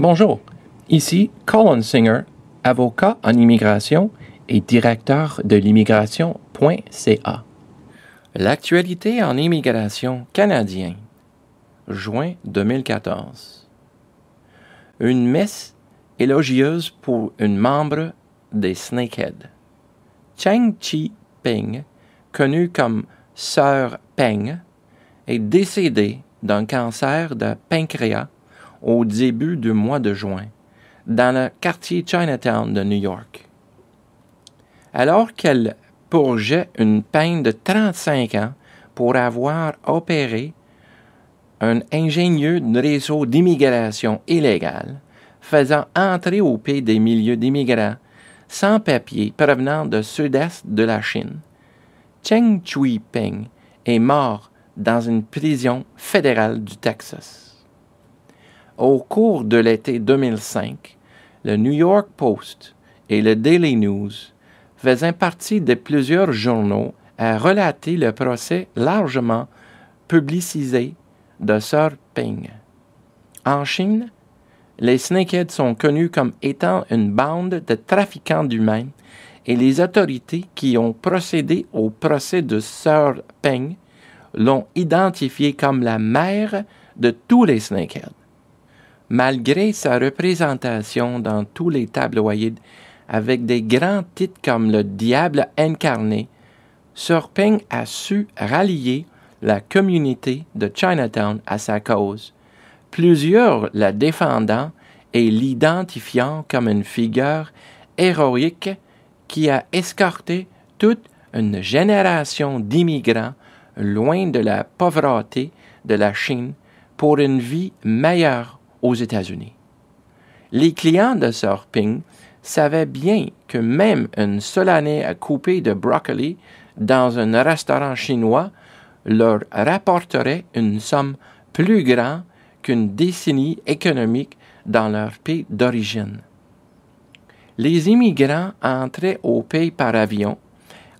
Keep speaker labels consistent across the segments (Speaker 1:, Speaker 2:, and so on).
Speaker 1: Bonjour, ici Colin Singer, avocat en immigration et directeur de l'immigration.ca. L'actualité en immigration canadienne, juin 2014. Une messe élogieuse pour une membre des Snakeheads. Chang Chi Ping, connue comme Sœur Peng, est décédée d'un cancer de pancréas au début du mois de juin dans le quartier Chinatown de New York. Alors qu'elle purgeait une peine de 35 ans pour avoir opéré un ingénieux réseau d'immigration illégale faisant entrer au pays des milieux d'immigrants sans papier provenant du sud-est de la Chine. Cheng chui Peng est mort dans une prison fédérale du Texas au cours de l'été 2005, le New York Post et le Daily News faisaient partie de plusieurs journaux à relater le procès largement publicisé de Sir Ping. En Chine, les snakeheads sont connus comme étant une bande de trafiquants d'humains et les autorités qui ont procédé au procès de Sir Peng l'ont identifié comme la mère de tous les snakeheads malgré sa représentation dans tous les tabloïds avec des grands titres comme Le Diable incarné, Surping a su rallier la communauté de Chinatown à sa cause, plusieurs la défendant et l'identifiant comme une figure héroïque qui a escorté toute une génération d'immigrants loin de la pauvreté de la Chine pour une vie meilleure aux États-Unis. Les clients de Sir Ping savaient bien que même une seule année à couper de brocoli dans un restaurant chinois leur rapporterait une somme plus grande qu'une décennie économique dans leur pays d'origine. Les immigrants entraient au pays par avion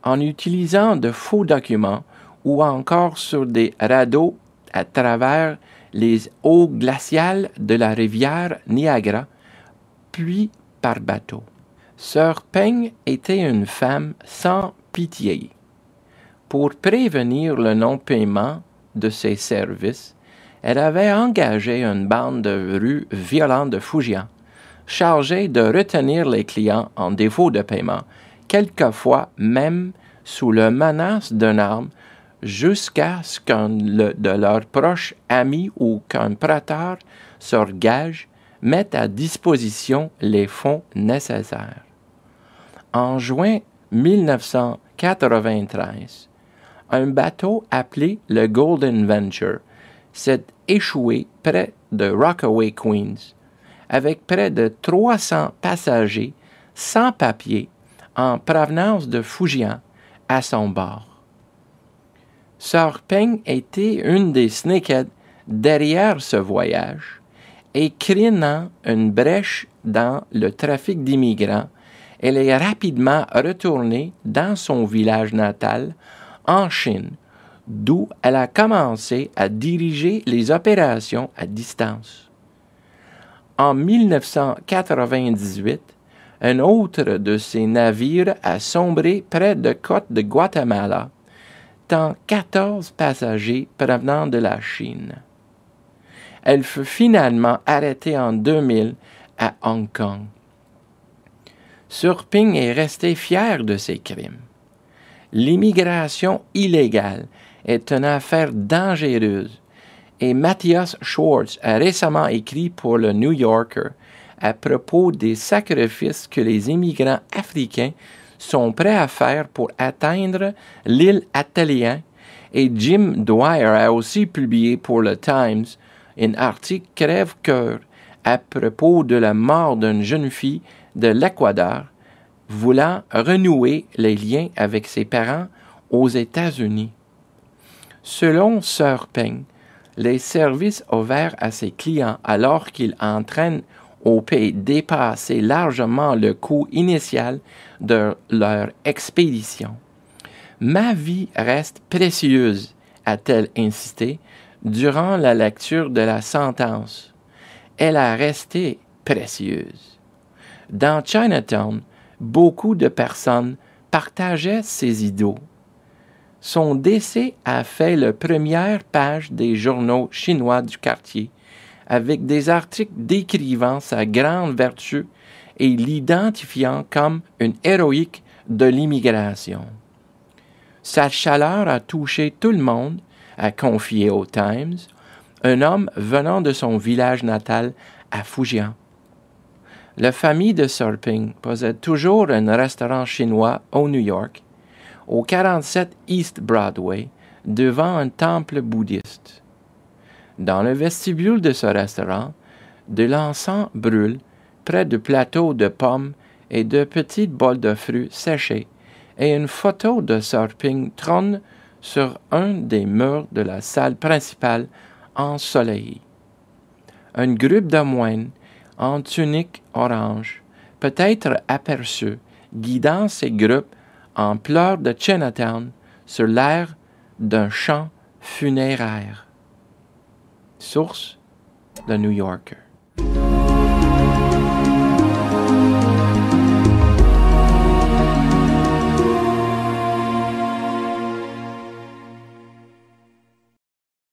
Speaker 1: en utilisant de faux documents ou encore sur des radeaux à travers les eaux glaciales de la rivière Niagara, puis par bateau. Sœur Peng était une femme sans pitié. Pour prévenir le non-paiement de ses services, elle avait engagé une bande de rues violentes de Fujian, chargée de retenir les clients en défaut de paiement, quelquefois même sous la menace d'une arme jusqu'à ce qu'un de leurs proches amis ou qu'un prêteur sur mette à disposition les fonds nécessaires. En juin 1993, un bateau appelé le Golden Venture s'est échoué près de Rockaway, Queens, avec près de 300 passagers sans papier en provenance de Fujian à son bord. Sœur Peng était une des sneakheads derrière ce voyage et créant une brèche dans le trafic d'immigrants, elle est rapidement retournée dans son village natal en Chine, d'où elle a commencé à diriger les opérations à distance. En 1998, un autre de ses navires a sombré près de côte de Guatemala tant 14 passagers provenant de la Chine. Elle fut finalement arrêtée en 2000 à Hong Kong. Surping est resté fier de ses crimes. L'immigration illégale est une affaire dangereuse et Matthias Schwartz a récemment écrit pour le New Yorker à propos des sacrifices que les immigrants africains sont prêts à faire pour atteindre l'île Atalien et Jim Dwyer a aussi publié pour le Times un article crève-cœur à propos de la mort d'une jeune fille de l'Équateur voulant renouer les liens avec ses parents aux États-Unis. Selon Sir Peng, les services offerts à ses clients alors qu'ils entraînent au pays dépassé largement le coût initial de leur expédition. Ma vie reste précieuse, a-t-elle insisté, durant la lecture de la sentence. Elle a resté précieuse. Dans Chinatown, beaucoup de personnes partageaient ses idées. Son décès a fait la première page des journaux chinois du quartier avec des articles décrivant sa grande vertu et l'identifiant comme une héroïque de l'immigration. Sa chaleur a touché tout le monde, a confié au Times, un homme venant de son village natal à Fujian. La famille de Surping possède toujours un restaurant chinois au New York, au 47 East Broadway, devant un temple bouddhiste. Dans le vestibule de ce restaurant, de l'encens brûle près du plateau de pommes et de petites bols de fruits séchés, et une photo de Ping trône sur un des murs de la salle principale ensoleillée. Un groupe de moines en tunique orange peut être aperçu guidant ces groupes en pleurs de Chinatown sur l'air d'un chant funéraire. Source, The New Yorker.